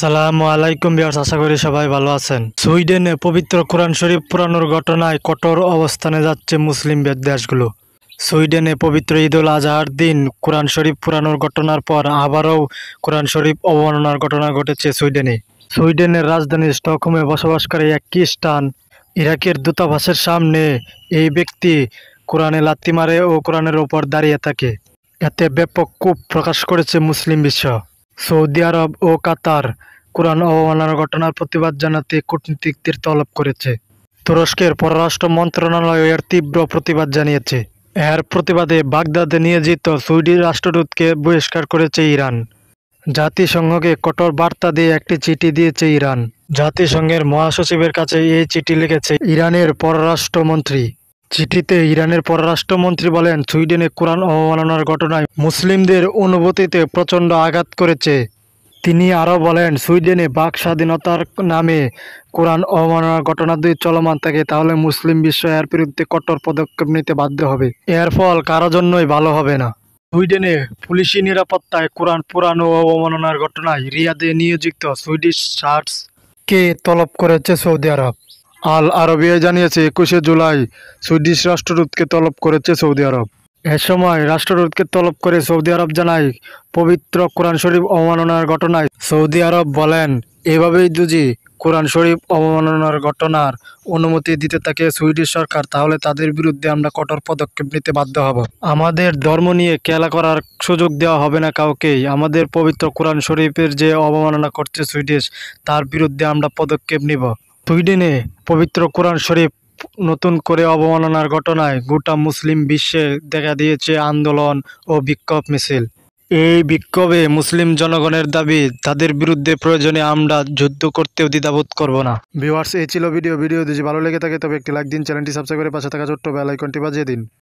আসসালামু আলাইকুম বিয়ার্স আশা করি সবাই ভালো আছেন সুইডেনে পবিত্র কোরআন শরীফ পুরানোর ঘটনায় কঠোর অবস্থানে যাচ্ছে মুসলিম দেশগুলো সুইডেনে পবিত্র ঈদুল আজহার দিন কোরআন শরীফ পুরানোর ঘটনার পর আবারও কোরআন শরীফ অবমাননার ঘটনা ঘটেছে সুইডেনে সুইডেনের রাজধানী স্টকহোমে বসবাসকারী এক খ্রিস্টান ইরাকের দূতাবাসের সামনে এই ব্যক্তি কোরআনে লাত্তি মারে ও কোরআনের ওপর দাঁড়িয়ে থাকে এতে ব্যাপক কূপ প্রকাশ করেছে মুসলিম বিশ্ব সৌদি আরব ও কাতার কোরআন অবমাননার ঘটনার প্রতিবাদ জানাতে কূটনীতিকদের তলব করেছে তুরস্কের পররাষ্ট্র মন্ত্রণালয় এর তীব্র প্রতিবাদ জানিয়েছে এর প্রতিবাদে বাগদাদে নিয়োজিত সুইডি রাষ্ট্রদূতকে বহিষ্কার করেছে ইরান জাতিসংঘকে কঠোর বার্তা দিয়ে একটি চিঠি দিয়েছে ইরান জাতিসংঘের মহাসচিবের কাছে এই চিঠি লিখেছে ইরানের পররাষ্ট্রমন্ত্রী চিঠিতে ইরানের পররাষ্ট্রমন্ত্রী বলেন সুইডেনে কোরআন অবমাননার ঘটনায় মুসলিমদের অনুভূতিতে প্রচণ্ড আঘাত করেছে তিনি আরও বলেন সুইডেনে বাক স্বাধীনতার নামে কোরআন অবমাননার ঘটনা যদি চলমান থাকে তাহলে মুসলিম বিশ্ব এর বিরুদ্ধে কঠোর পদক্ষেপ নিতে বাধ্য হবে এর ফল কারো জন্যই ভালো হবে না সুইডেনে পুলিশি নিরাপত্তায় কোরআন পুরাণ ও অবমাননার ঘটনায় রিয়াদে নিয়োজিত সুইডিশ সার্টসকে তলব করেছে সৌদি আরব আল আরবিয়া জানিয়েছে একুশে জুলাই সুইডিশ রাষ্ট্রদূতকে তলব করেছে সৌদি আরব এ সময় রাষ্ট্রদূতকে তলব করে সৌদি আরব জানায় পবিত্র কোরআন শরীফ অবমাননার ঘটনায় সৌদি আরব বলেন এভাবেই যদি কোরআন শরীফ অবমাননার ঘটনার অনুমতি দিতে থাকে সুইডিশ সরকার তাহলে তাদের বিরুদ্ধে আমরা কঠোর পদক্ষেপ নিতে বাধ্য হব আমাদের ধর্ম নিয়ে খেলা করার সুযোগ দেওয়া হবে না কাউকেই আমাদের পবিত্র কোরআন শরীফের যে অবমাননা করছে সুইডিশ তার বিরুদ্ধে আমরা পদক্ষেপ নিব সুইডেনে পবিত্র কোরআন শরীফ নতুন করে অবমাননার ঘটনায় গোটা মুসলিম বিশ্বে দেখা দিয়েছে আন্দোলন ও বিক্ষোভ মিছিল এই বিক্ষোভে মুসলিম জনগণের দাবি তাদের বিরুদ্ধে প্রয়োজনে আমরা যুদ্ধ করতেও দ্বিধাবোধ করব না ভিউয়ার্স এই ছিল ভিডিও ভিডিও যদি ভালো লেগে থাকে তবে একটি লাইক দিন চ্যানেলটি সাবস্ক্রাইব করে পাশে থাকা ছোট্ট বেলাইকনটি বাজিয়ে দিন